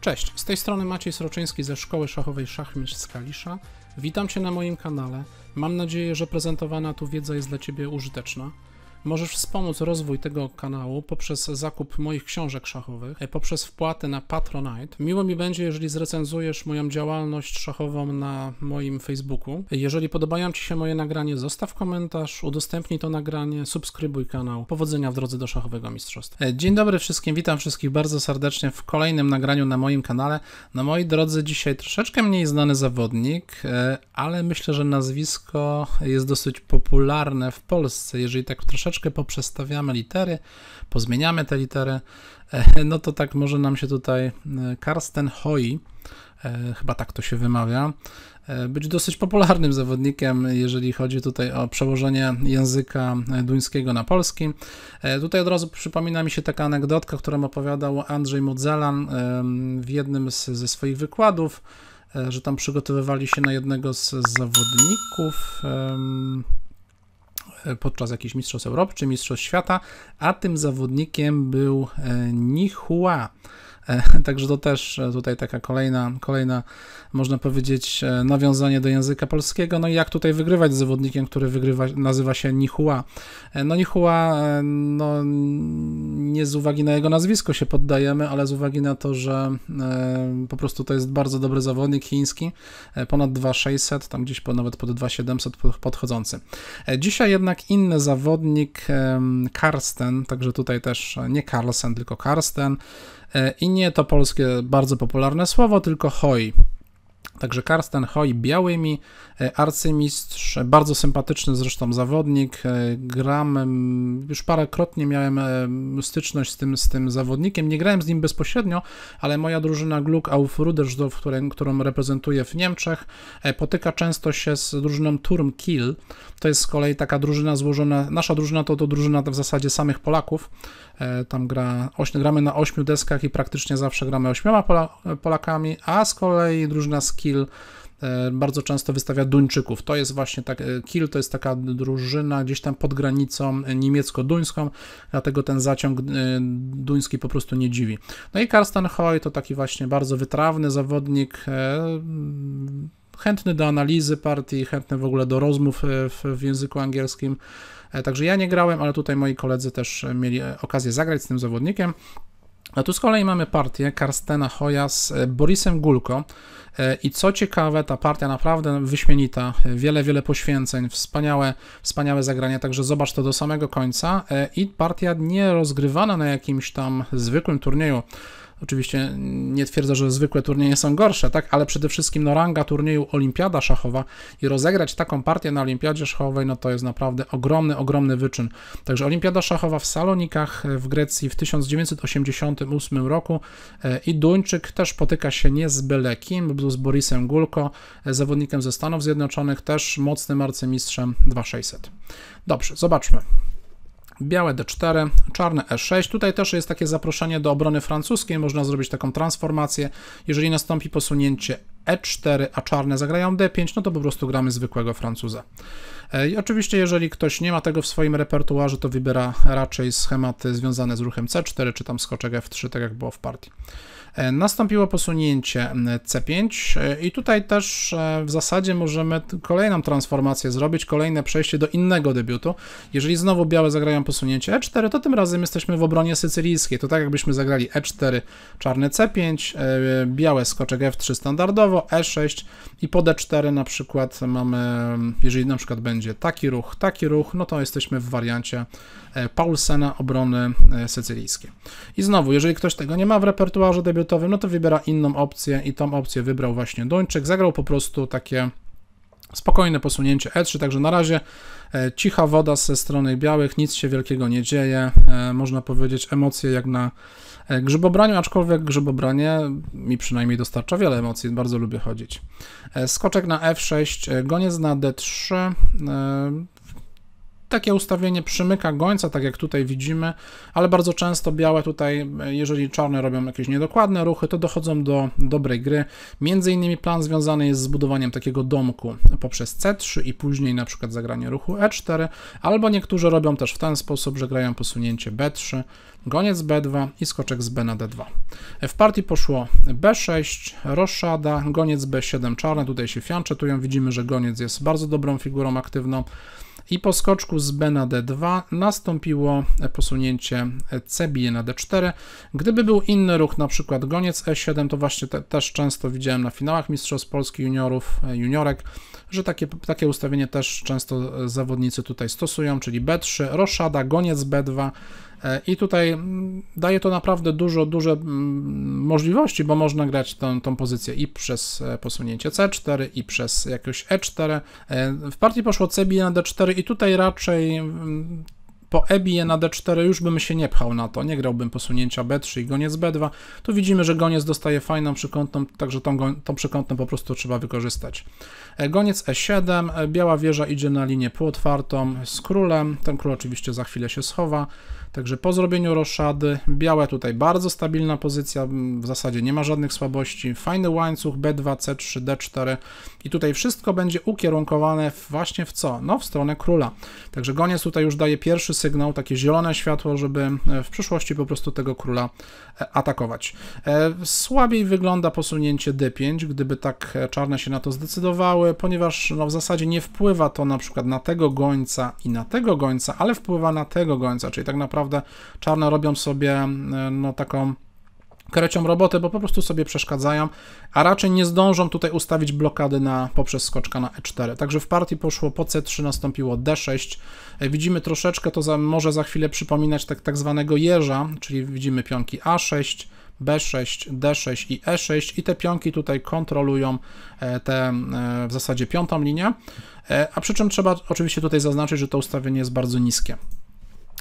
Cześć, z tej strony Maciej Sroczyński ze Szkoły Szachowej Szachmistrz z Kalisza. Witam Cię na moim kanale. Mam nadzieję, że prezentowana tu wiedza jest dla Ciebie użyteczna. Możesz wspomóc rozwój tego kanału poprzez zakup moich książek szachowych, e, poprzez wpłaty na Patronite. Miło mi będzie, jeżeli zrecenzujesz moją działalność szachową na moim Facebooku. Jeżeli podobają Ci się moje nagranie, zostaw komentarz, udostępnij to nagranie, subskrybuj kanał. Powodzenia w drodze do szachowego mistrzostwa. E, dzień dobry wszystkim, witam wszystkich bardzo serdecznie w kolejnym nagraniu na moim kanale. No moi drodzy, dzisiaj troszeczkę mniej znany zawodnik, e, ale myślę, że nazwisko jest dosyć popularne w Polsce, jeżeli tak troszeczkę troszeczkę poprzestawiamy litery, pozmieniamy te litery, e, no to tak może nam się tutaj e, Karsten Hoi, e, chyba tak to się wymawia, być dosyć popularnym zawodnikiem, jeżeli chodzi tutaj o przełożenie języka duńskiego na polski. Tutaj od razu przypomina mi się taka anegdotka, którą opowiadał Andrzej Mudzelan w jednym z, ze swoich wykładów, że tam przygotowywali się na jednego z zawodników. E, podczas jakichś Mistrzostw Europy czy Mistrzostw Świata, a tym zawodnikiem był e, Nihua. E, także to też tutaj taka kolejna, kolejna, można powiedzieć, nawiązanie do języka polskiego. No i jak tutaj wygrywać z zawodnikiem, który wygrywa, nazywa się Nihua. No Nihua no, nie z uwagi na jego nazwisko się poddajemy, ale z uwagi na to, że e, po prostu to jest bardzo dobry zawodnik chiński, e, ponad 2600, tam gdzieś po, nawet pod 2700 podchodzący. E, dzisiaj jednak inny zawodnik, Karsten, także tutaj też nie Carlsen, tylko Karsten, i nie to polskie bardzo popularne słowo, tylko hoi. Także Karsten Hoy białymi, e, arcymistrz, e, bardzo sympatyczny zresztą zawodnik. E, gram, już parokrotnie miałem styczność z tym, z tym zawodnikiem. Nie grałem z nim bezpośrednio, ale moja drużyna Gluck auf Rudersdorf, którą reprezentuję w Niemczech, potyka często się z drużyną Turm Kiel. To jest z kolei taka drużyna złożona, nasza drużyna to, to drużyna w zasadzie samych Polaków. Tam gra, gramy na ośmiu deskach i praktycznie zawsze gramy ośmioma Polakami, a z kolei drużyna z Kill e, bardzo często wystawia Duńczyków. To jest właśnie tak, e, Kiel to jest taka drużyna gdzieś tam pod granicą e, niemiecko-duńską, dlatego ten zaciąg duński po prostu nie dziwi. No i Karsten Hoy to taki właśnie bardzo wytrawny zawodnik, chętny do analizy partii, chętny w ogóle do rozmów w języku angielskim. Także ja nie grałem, ale tutaj moi koledzy też mieli okazję zagrać z tym zawodnikiem. A tu z kolei mamy partię Karstena Hoya z e, Borisem Gulko. E, I co ciekawe, ta partia naprawdę wyśmienita, wiele, wiele poświęceń, wspaniałe, wspaniałe zagrania, także zobacz to do samego końca. E, I partia nie rozgrywana na jakimś tam zwykłym turnieju Oczywiście nie twierdzę, że zwykłe turnieje są gorsze, tak, ale przede wszystkim no, ranga turnieju Olimpiada Szachowa i rozegrać taką partię na Olimpiadzie Szachowej, no to jest naprawdę ogromny, ogromny wyczyn. Także Olimpiada Szachowa w Salonikach e, w Grecji w 1988 roku e, i Duńczyk też potyka się nie z kim, był z Borisem Gulko, e, zawodnikiem ze Stanów Zjednoczonych, też mocnym arcymistrzem 2600. Dobrze, zobaczmy białe D4, czarne E6. Tutaj też jest takie zaproszenie do obrony francuskiej, można zrobić taką transformację. Jeżeli nastąpi posunięcie E4, a czarne zagrają D5, no to po prostu gramy zwykłego Francuza. E, I oczywiście, jeżeli ktoś nie ma tego w swoim repertuarze, to wybiera raczej schematy związane z ruchem C4 czy tam skoczek F3, tak jak było w partii. E, nastąpiło posunięcie C5 e, i tutaj też e, w zasadzie możemy kolejną transformację zrobić, kolejne przejście do innego debiutu. Jeżeli znowu białe zagrają posunięcie E4, to tym razem jesteśmy w obronie sycylijskiej. To tak jakbyśmy zagrali E4, czarny C5, białe skoczek F3 standardowo, E6 i po D4 na przykład mamy, jeżeli na przykład będzie taki ruch, taki ruch, no to jesteśmy w wariancie Paulsena obrony sycylijskiej. I znowu, jeżeli ktoś tego nie ma w repertuarze debiutu, debiutowym, no to wybiera inną opcję i tą opcję wybrał właśnie Duńczyk. Zagrał po prostu takie spokojne posunięcie E3, także na razie e, cicha woda ze strony białych, nic się wielkiego nie dzieje, e, można powiedzieć emocje jak na e, grzybobraniu, aczkolwiek grzybobranie mi przynajmniej dostarcza wiele emocji, bardzo lubię chodzić. Skoczek na F6, goniec na D3, takie ustawienie przymyka gońca, tak jak tutaj widzimy, ale bardzo często białe tutaj, jeżeli czarne robią jakieś niedokładne ruchy, to dochodzą do dobrej gry. Między innymi plan związany jest z budowaniem takiego domku poprzez C3 i później na przykład zagranie ruchu E4, albo niektórzy robią też w ten sposób, że grają posunięcie B3, goniec B2 i skoczek z B na D2. W partii poszło B6, roszada, goniec B7 czarne, tutaj się fianczetują, widzimy, że goniec jest bardzo dobrą figurą aktywną, i po skoczku z B na D2 nastąpiło posunięcie C bije na D4. Gdyby był inny ruch, na przykład goniec E7, to właśnie te, też często widziałem na finałach Mistrzostw Polski juniorów, e, juniorek, że takie, takie ustawienie też często e, zawodnicy tutaj stosują, czyli B3, roszada, goniec B2, e, i tutaj mm, daje to naprawdę dużo, duże mm, możliwości, bo można grać tą, tą pozycję i przez e, posunięcie C4, i przez jakieś E4. W partii poszło CB na D4 i tutaj raczej mm, po e na d4 już bym się nie pchał na to, nie grałbym posunięcia b3 i goniec b2. Tu widzimy, że goniec dostaje fajną przykątną, także tą, tą przykątną po prostu trzeba wykorzystać. E, goniec e7, e, biała wieża idzie na linię półotwartą z królem, ten król oczywiście za chwilę się schowa. Także po zrobieniu roszady, białe tutaj bardzo stabilna pozycja, w zasadzie nie ma żadnych słabości, fajny łańcuch B2, C3, D4 i tutaj wszystko będzie ukierunkowane właśnie w co? No w stronę króla. Także goniec tutaj już daje pierwszy sygnał, takie zielone światło, żeby e, w przyszłości po prostu tego króla e, atakować. E, słabiej wygląda posunięcie D5, gdyby tak czarne się na to zdecydowały, ponieważ no, w zasadzie nie wpływa to na przykład na tego gońca i na tego gońca, ale wpływa na tego gońca, czyli tak naprawdę naprawdę czarne robią sobie e, no taką krecią robotę, bo po prostu sobie przeszkadzają, a raczej nie zdążą tutaj ustawić blokady na, poprzez skoczka na e4. Także w partii poszło po c3, nastąpiło d6. E, widzimy troszeczkę, to za, może za chwilę przypominać tak, tak zwanego jeża, czyli widzimy pionki a6, B6, D6 i E6 i te pionki tutaj kontrolują e, tę w zasadzie piątą linię, a przy czym trzeba oczywiście tutaj zaznaczyć, że to ustawienie jest bardzo niskie.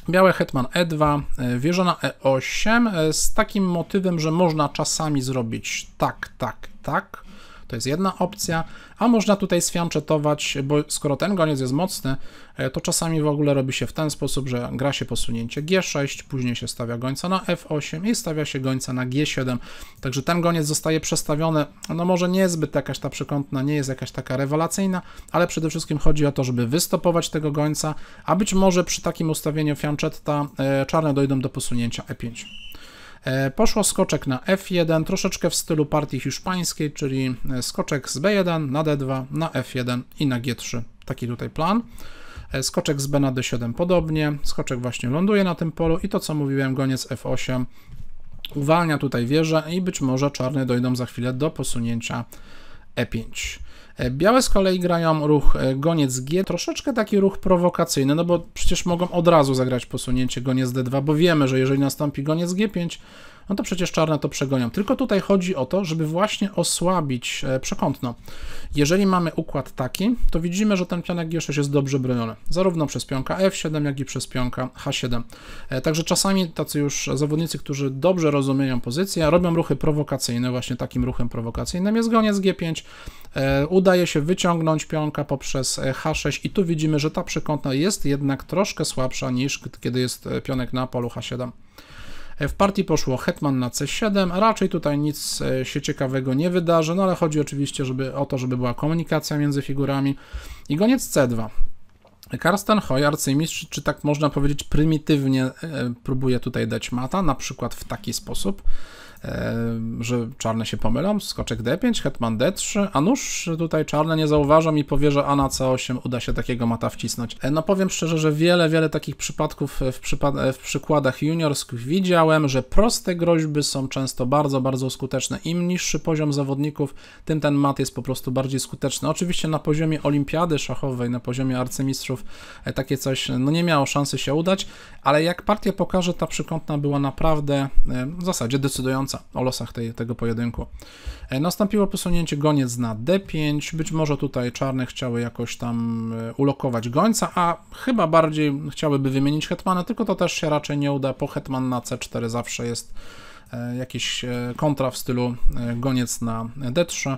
Białe Hetman E2, e, wieżona E8 e, z takim motywem, że można czasami zrobić tak, tak, tak. To jest jedna opcja, a można tutaj sfianczetować, bo skoro ten goniec jest mocny, e, to czasami w ogóle robi się w ten sposób, że gra się posunięcie G6, później się stawia gońca na F8 i stawia się gońca na G7. Także ten goniec zostaje przestawiony, no może nie zbyt jakaś ta przekątna, nie jest jakaś taka rewelacyjna, ale przede wszystkim chodzi o to, żeby wystopować tego gońca, a być może przy takim ustawieniu fianczetta e, czarne dojdą do posunięcia E5. E, poszło skoczek na F1, troszeczkę w stylu partii hiszpańskiej, czyli e, skoczek z B1 na D2, na F1 i na G3. Taki tutaj plan. E, skoczek z B na D7 podobnie, skoczek właśnie ląduje na tym polu i to co mówiłem, goniec F8 uwalnia tutaj wieżę i być może czarne dojdą za chwilę do posunięcia E5. E, białe z kolei grają ruch e, goniec G, troszeczkę taki ruch prowokacyjny, no bo przecież mogą od razu zagrać posunięcie goniec D2, bo wiemy, że jeżeli nastąpi goniec G5, no to przecież czarne to przegonią. Tylko tutaj chodzi o to, żeby właśnie osłabić e, przekątno. Jeżeli mamy układ taki, to widzimy, że ten pionek G6 jest dobrze broniony, zarówno przez pionka F7, jak i przez pionka H7. E, także czasami tacy już zawodnicy, którzy dobrze rozumieją pozycję, robią ruchy prowokacyjne, właśnie takim ruchem prowokacyjnym jest goniec G5, e, udaje się wyciągnąć pionka poprzez H6 i tu widzimy, że ta przekątna jest jednak troszkę słabsza niż kiedy jest pionek na polu H7. W partii poszło hetman na c7, raczej tutaj nic e, się ciekawego nie wydarzy, no ale chodzi oczywiście żeby, o to, żeby była komunikacja między figurami i goniec c2. Karsten Hoy, arcymistrz, czy tak można powiedzieć, prymitywnie e, próbuje tutaj dać mata, na przykład w taki sposób, e, że czarne się pomylą, skoczek d5, hetman d3, a nóż tutaj czarne nie zauważam i powie, że a na c8 uda się takiego mata wcisnąć. E, no powiem szczerze, że wiele, wiele takich przypadków w, przypad w przykładach juniorskich widziałem, że proste groźby są często bardzo, bardzo skuteczne. Im niższy poziom zawodników, tym ten mat jest po prostu bardziej skuteczny. Oczywiście na poziomie olimpiady szachowej, na poziomie arcymistrzów E, takie coś e, no, nie miało szansy się udać, ale jak partia pokaże, ta przykątna była naprawdę e, w zasadzie decydująca o losach tej, tego pojedynku. Nastąpiło posunięcie goniec na d5, być może tutaj czarne chciały jakoś tam ulokować gońca, a chyba bardziej chciałyby wymienić hetmana, tylko to też się raczej nie uda, po hetman na c4 zawsze jest jakiś kontra w stylu goniec na d3.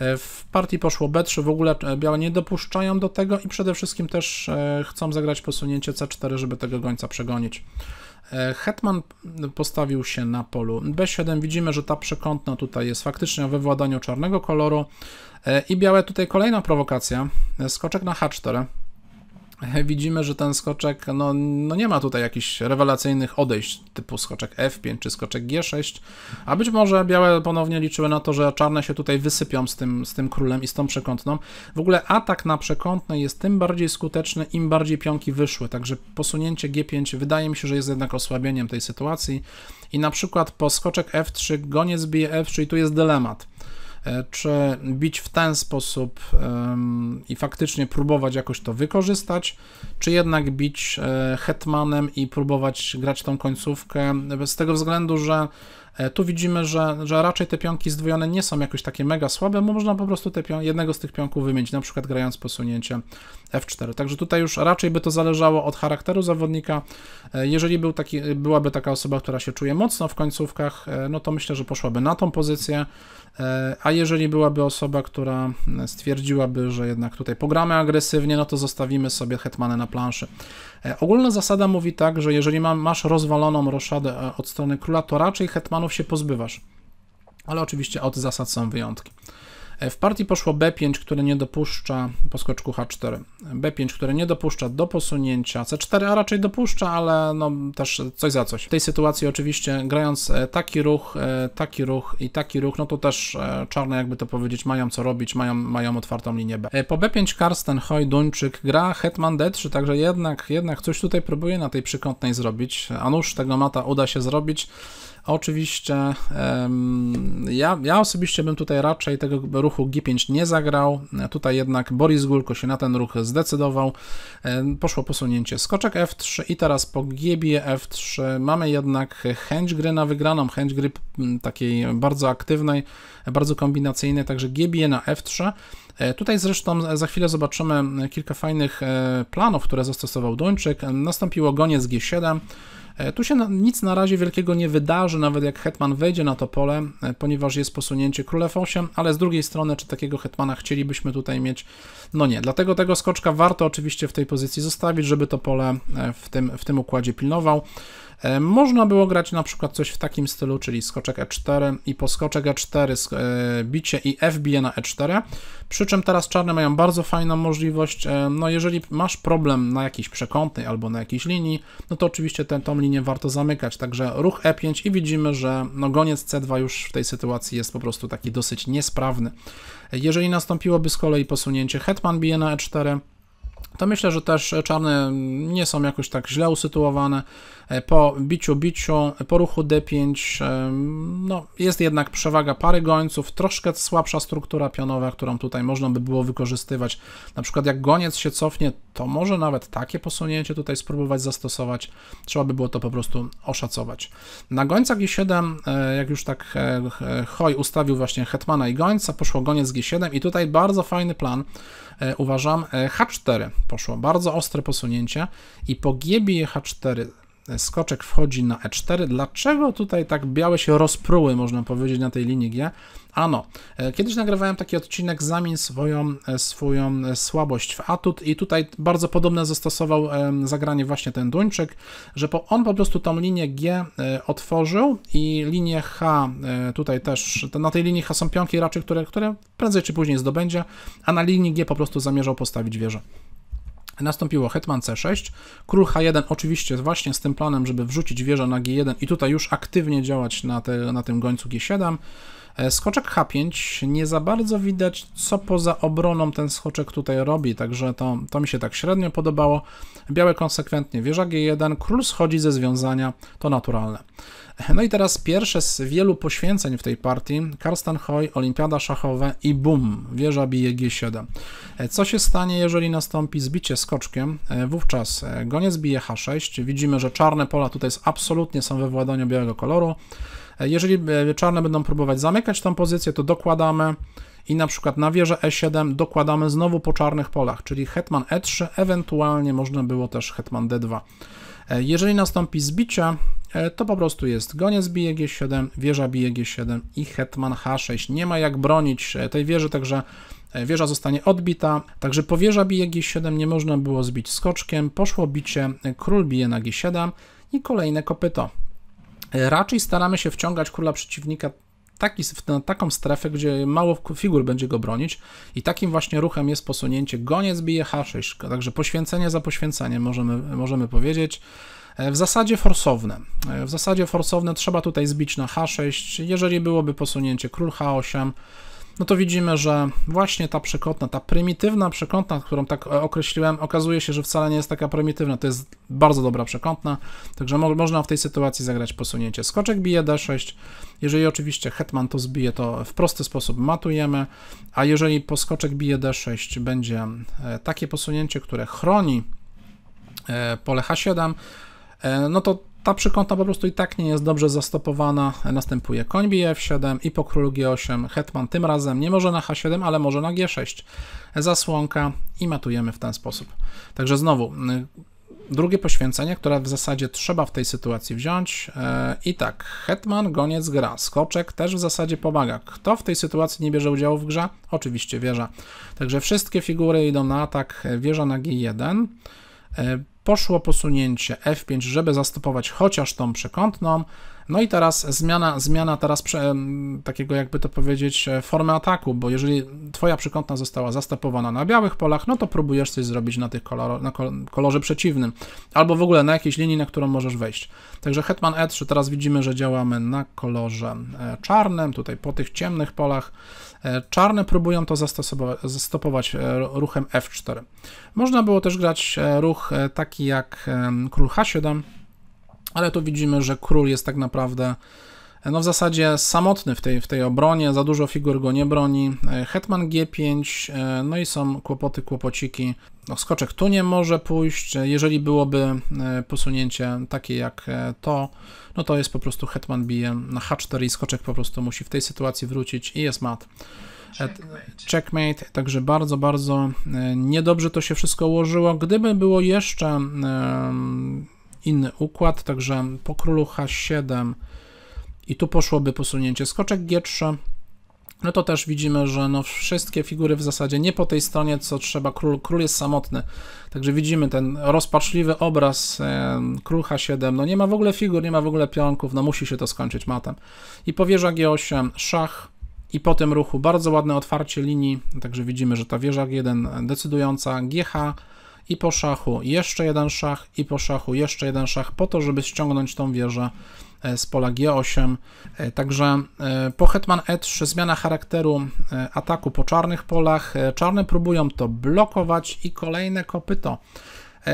E, w partii poszło B3, w ogóle e, białe nie dopuszczają do tego i przede wszystkim też e, chcą zagrać posunięcie C4, żeby tego gońca przegonić. Hetman postawił się na polu B7. Widzimy, że ta przekątna tutaj jest faktycznie o wywładaniu czarnego koloru. I białe tutaj kolejna prowokacja. Skoczek na H4. widzimy, że ten skoczek, no, no nie ma tutaj jakichś rewelacyjnych odejść typu skoczek F5 czy skoczek G6, a być może białe ponownie liczyły na to, że czarne się tutaj wysypią z tym, z tym królem i z tą przekątną. W ogóle atak na przekątne jest tym bardziej skuteczny, im bardziej pionki wyszły, także posunięcie G5 wydaje mi się, że jest jednak osłabieniem tej sytuacji i na przykład po skoczek F3 goniec bije F3 i tu jest dylemat. E, czy bić w ten sposób i faktycznie próbować jakoś to wykorzystać, czy jednak bić e, hetmanem i próbować grać tą końcówkę z tego względu, że E, tu widzimy, że, że raczej te pionki zdwojone nie są jakoś takie mega słabe, bo można po prostu te pion, jednego z tych pionków wymienić, na przykład grając posunięcie F4. Także tutaj już raczej by to zależało od charakteru zawodnika. E, jeżeli był taki, byłaby taka osoba, która się czuje mocno w końcówkach, e, no to myślę, że poszłaby na tą pozycję. A jeżeli byłaby osoba, która stwierdziłaby, że jednak tutaj pogramy agresywnie, no to zostawimy sobie hetmanę na planszy. Ogólna zasada mówi tak, że jeżeli masz rozwaloną roszadę od strony króla, to raczej hetmanów zasobów się pozbywasz. Ale oczywiście od zasad są wyjątki. E, w partii poszło B5, które nie dopuszcza po skoczku H4. B5, które nie dopuszcza do posunięcia C4, a raczej dopuszcza, ale no też coś za coś. W tej sytuacji oczywiście grając e, taki ruch, e, taki ruch i taki ruch, no to też czarne jakby to powiedzieć mają co robić, mają, mają otwartą linię B. Po B5 Karsten Hoj Duńczyk gra Hetman D3, także jednak, jednak coś tutaj próbuje na tej przykątnej zrobić, a nóż tego mata uda się zrobić oczywiście ja, ja osobiście bym tutaj raczej tego ruchu G5 nie zagrał. Tutaj jednak Boris Gulko się na ten ruch zdecydował. Poszło posunięcie skoczek F3 i teraz po Gbie F3 mamy jednak chęć gry na wygraną, chęć gry takiej bardzo aktywnej, bardzo kombinacyjnej, także Gbie na F3. E, tutaj zresztą za chwilę zobaczymy kilka fajnych e, planów, które zastosował Duńczyk. Nastąpiło goniec G7. E, tu się nic na razie wielkiego nie wydarzy, nawet jak hetman wejdzie na to pole, e, ponieważ jest posunięcie królew 8, ale z drugiej strony, czy takiego hetmana chcielibyśmy tutaj mieć? No nie, dlatego tego skoczka warto oczywiście w tej pozycji zostawić, żeby to pole e, w tym, w tym układzie pilnował. E, można było grać na przykład coś w takim stylu, czyli skoczek e4 i po skoczek e4 e, bicie i f bije na e4, przy czym teraz czarne mają bardzo fajną możliwość, e, no jeżeli masz problem na jakiejś przekątnej albo na jakiejś linii, no to oczywiście tę tą linię warto zamykać, także ruch e5 i widzimy, że no goniec c2 już w tej sytuacji jest po prostu taki dosyć niesprawny. Jeżeli nastąpiłoby z kolei posunięcie hetman bije na e4, to myślę, że też czarne nie są jakoś tak źle usytuowane. E, po biciu biciu, po ruchu D5 e, no, jest jednak przewaga pary gońców, troszkę słabsza struktura pionowa, którą tutaj można by było wykorzystywać. Na przykład jak goniec się cofnie, to może nawet takie posunięcie tutaj spróbować zastosować. Trzeba by było to po prostu oszacować. Na gońca G7, e, jak już tak Hoj ustawił właśnie hetmana i gońca, poszło goniec G7 i tutaj bardzo fajny plan, uważam, H4 poszło. Bardzo ostre posunięcie i po h 4 skoczek wchodzi na e4. Dlaczego tutaj tak białe się rozpruły, można powiedzieć, na tej linii G? Ano, e, kiedyś nagrywałem taki odcinek Zamień swoją, e, swoją e, słabość w atut i tutaj bardzo podobne zastosował zagranie właśnie ten Duńczyk, że po, on po prostu tą linię G otworzył i linię H tutaj też, na tej linii H są pionki raczej, które, które prędzej czy później zdobędzie, a na linii G po prostu zamierzał postawić wieżę. Nastąpiło hetman c6, król h1 oczywiście właśnie z tym planem, żeby wrzucić wieżę na g1 i tutaj już aktywnie działać na, te, na tym gońcu g7. E, skoczek H5, nie za bardzo widać, co poza obroną ten skoczek tutaj robi, także to, to mi się tak średnio podobało. Białe konsekwentnie wieża G1, król schodzi ze związania, to naturalne. E, no i teraz pierwsze z wielu poświęceń w tej partii, Karsten Hoy, Olimpiada szachowe i bum, wieża bije G7. E, co się stanie, jeżeli nastąpi zbicie skoczkiem? E, wówczas e, goniec bije H6. Widzimy, że czarne pola tutaj jest absolutnie są we władaniu białego koloru. Jeżeli czarne będą próbować zamykać tą pozycję, to dokładamy i na przykład na wieżę E7 dokładamy znowu po czarnych polach, czyli hetman E3, ewentualnie można było też hetman D2. Jeżeli nastąpi zbicie, to po prostu jest goniec bije G7, wieża bije G7 i hetman H6. Nie ma jak bronić tej wieży, także E, wieża zostanie odbita, także powieża bije g7, nie można było zbić skoczkiem, poszło bicie, e, król bije na g7 i kolejne kopyto. E, raczej staramy się wciągać króla przeciwnika taki, na taką strefę, gdzie mało figur będzie go bronić i takim właśnie ruchem jest posunięcie goniec bije h6, także poświęcenie za poświęcenie możemy, możemy powiedzieć. W zasadzie forsowne. W zasadzie forsowne trzeba tutaj zbić na h6. Jeżeli byłoby posunięcie król h8, no to widzimy, że właśnie ta przekątna, ta prymitywna przekątna, którą tak e, określiłem, okazuje się, że wcale nie jest taka prymitywna. To jest bardzo dobra przekątna, także mo można w tej sytuacji zagrać posunięcie. Skoczek bije d6, jeżeli oczywiście hetman to zbije, to w prosty sposób matujemy, a jeżeli poskoczek bije d6 będzie e, takie posunięcie, które chroni e, pole h7, no to ta przykąta po prostu i tak nie jest dobrze zastopowana. Następuje koń bije f7 i po królu g8. Hetman tym razem nie może na h7, ale może na g6. Zasłonka i matujemy w ten sposób. Także znowu, y, drugie poświęcenie, które w zasadzie trzeba w tej sytuacji wziąć. Y, I tak, hetman, goniec, gra. Skoczek też w zasadzie pomaga. Kto w tej sytuacji nie bierze udziału w grze? Oczywiście wieża. Także wszystkie figury idą na atak. Wieża na g1 poszło posunięcie F5, żeby zastopować chociaż tą przekątną, no i teraz zmiana, zmiana teraz prze, takiego, jakby to powiedzieć, e, formy ataku, bo jeżeli twoja przykątna została zastopowana na białych polach, no to próbujesz coś zrobić na tych kolor, na kolorze przeciwnym, albo w ogóle na jakiejś linii, na którą możesz wejść. Także Hetman E3, teraz widzimy, że działamy na kolorze e, czarnym, tutaj po tych ciemnych polach. E, czarne próbują to zastopować ruchem F4. Można było też grać ruch taki jak król H7, ale tu widzimy, że król jest tak naprawdę e, no w zasadzie samotny w tej, w tej obronie, za dużo figur go nie broni. E, Hetman G5, e, no i są kłopoty, kłopociki. No, skoczek tu nie może pójść. Jeżeli byłoby posunięcie takie jak to, no to jest po prostu Hetman bije na H4 i skoczek po prostu musi w tej sytuacji wrócić i jest mat. Checkmate. Checkmate, także bardzo, bardzo niedobrze to się wszystko ułożyło. Gdyby było jeszcze inny układ, także po królu H7 i tu poszłoby posunięcie skoczek G3, no to też widzimy, że no wszystkie figury w zasadzie nie po tej stronie, co trzeba król. Król jest samotny, także widzimy ten rozpaczliwy obraz e, król H7, no nie ma w ogóle figur, nie ma w ogóle pionków, no musi się to skończyć matem. I powierza G8, szach, i po tym ruchu bardzo ładne otwarcie linii, także widzimy, że ta wieża G1 decydująca, GH, i po szachu jeszcze jeden szach, i po szachu jeszcze jeden szach, po to, żeby ściągnąć tą wieżę e, z pola G8. E, także e, po Hetman E3 zmiana charakteru ataku po czarnych polach. Czarne próbują to blokować i kolejne kopyto.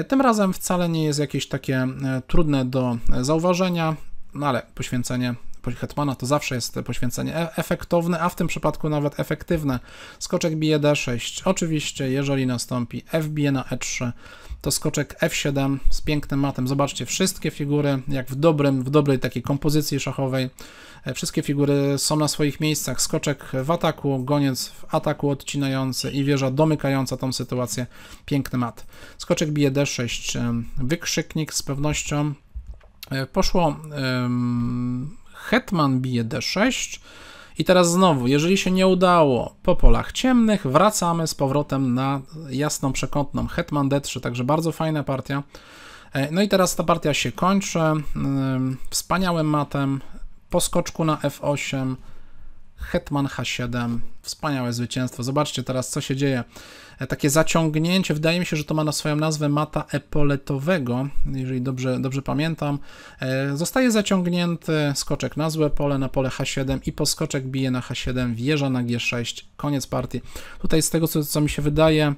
Tym razem wcale nie jest jakieś takie trudne do zauważenia, no ale poświęcenie hetmana to zawsze jest poświęcenie e- efektowne, a w tym przypadku nawet efektywne. Skoczek bije d6. Oczywiście, jeżeli nastąpi f bije na e3, to skoczek f7 z pięknym matem. Zobaczcie, wszystkie figury, jak w dobrym, w dobrej takiej kompozycji szachowej, e, wszystkie figury są na swoich miejscach. Skoczek w ataku, goniec w ataku odcinający i wieża domykająca tą sytuację. Piękny mat. Skoczek bije d6, wykrzyknik z pewnością. E, poszło hetman bije d6. I teraz znowu, jeżeli się nie udało po polach ciemnych, wracamy z powrotem na jasną przekątną hetman d3, także bardzo fajna partia. E, no i teraz ta partia się kończy e, wspaniałym matem po skoczku na f8, hetman h7, wspaniałe zwycięstwo. Zobaczcie teraz, co się dzieje. E, takie zaciągnięcie, wydaje mi się, że to ma na swoją nazwę mata epoletowego, jeżeli dobrze, dobrze pamiętam. E, zostaje zaciągnięty skoczek na złe pole, na pole H7 i po skoczek bije na H7, wieża na G6, koniec partii. Tutaj z tego, co, co mi się wydaje,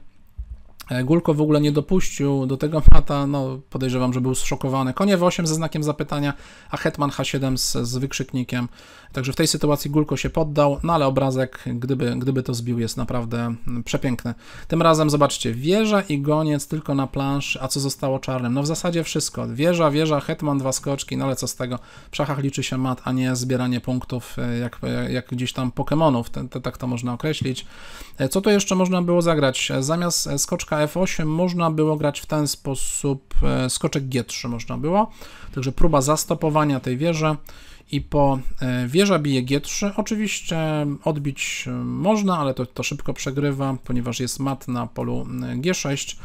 E, Gulko w ogóle nie dopuścił do tego mata, no podejrzewam, że był zszokowany. Konie w8 ze znakiem zapytania, a Hetman H7 z, z wykrzyknikiem. Także w tej sytuacji Gulko się poddał, no ale obrazek, gdyby, gdyby to zbił, jest naprawdę mm, przepiękny. Tym razem zobaczcie, wieża i goniec tylko na plansz, a co zostało czarnym? No w zasadzie wszystko. Wieża, wieża, Hetman, dwa skoczki, no ale co z tego? W szachach liczy się mat, a nie zbieranie punktów e, jak, e, jak gdzieś tam Pokemonów, tak to można określić. Co tu jeszcze można było zagrać? Zamiast skoczka f 8 można było grać w ten sposób, e, skoczek G3 można było, także próba zastopowania tej wieży i po e, wieża bije G3 oczywiście odbić e, można, ale to, to szybko przegrywa, ponieważ jest mat na polu G6.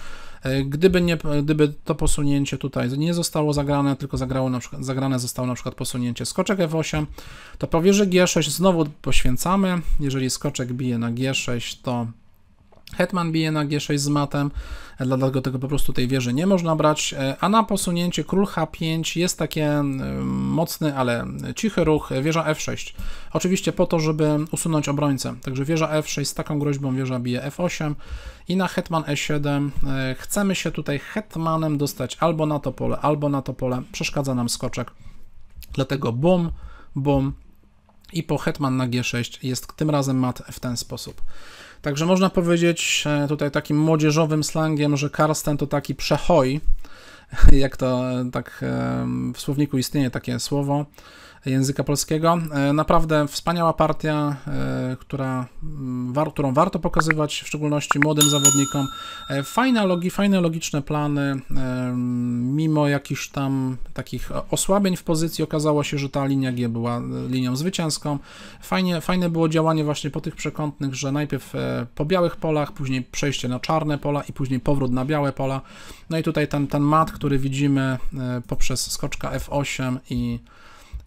Gdyby, nie, gdyby to posunięcie tutaj nie zostało zagrane, tylko zagrało na przykład, zagrane zostało na przykład posunięcie skoczek F8, to po wieży G6 znowu poświęcamy. Jeżeli skoczek bije na G6, to Hetman bije na G6 z matem, dlatego tego po prostu tej wieży nie można brać, e, a na posunięcie król H5 jest takie mocny, ale cichy ruch, e, wieża F6. Oczywiście po to, żeby usunąć obrońcę. Także wieża F6 z taką groźbą wieża bije F8 i na hetman E7 e, chcemy się tutaj hetmanem dostać albo na to pole, albo na to pole. Przeszkadza nam skoczek. Dlatego bum, bum i po hetman na G6 jest tym razem mat w ten sposób. Także można powiedzieć e, tutaj takim młodzieżowym slangiem, że Karsten to taki przechoj, jak to e, tak e, w słowniku istnieje takie słowo, języka polskiego. E, naprawdę wspaniała partia, e, która, mm, war, którą warto pokazywać, w szczególności młodym zawodnikom. E, fajne, logi, fajne logiczne plany, mimo jakichś tam takich osłabień w pozycji, okazało się, że ta linia G była linią zwycięską. Fajnie, fajne było działanie właśnie po tych przekątnych, że najpierw po białych polach, później przejście na czarne pola i później powrót na białe pola. No i tutaj ten, ten mat, który widzimy poprzez skoczka F8 i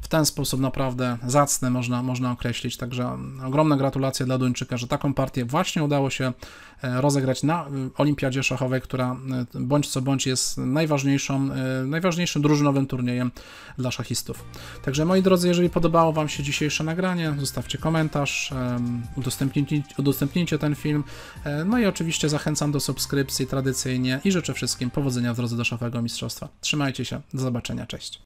w ten sposób naprawdę zacny można, można określić. Także ogromne gratulacje dla Duńczyka, że taką partię właśnie udało się e, rozegrać na e, Olimpiadzie Szachowej, która e, bądź co bądź jest najważniejszą, najważniejszym drużynowym turniejem dla szachistów. Także moi drodzy, jeżeli podobało Wam się dzisiejsze nagranie, zostawcie komentarz, udostępnijcie, udostępnijcie ten film. No i oczywiście zachęcam do subskrypcji tradycyjnie i życzę wszystkim powodzenia w drodze do szachowego mistrzostwa. Trzymajcie się, do zobaczenia, cześć.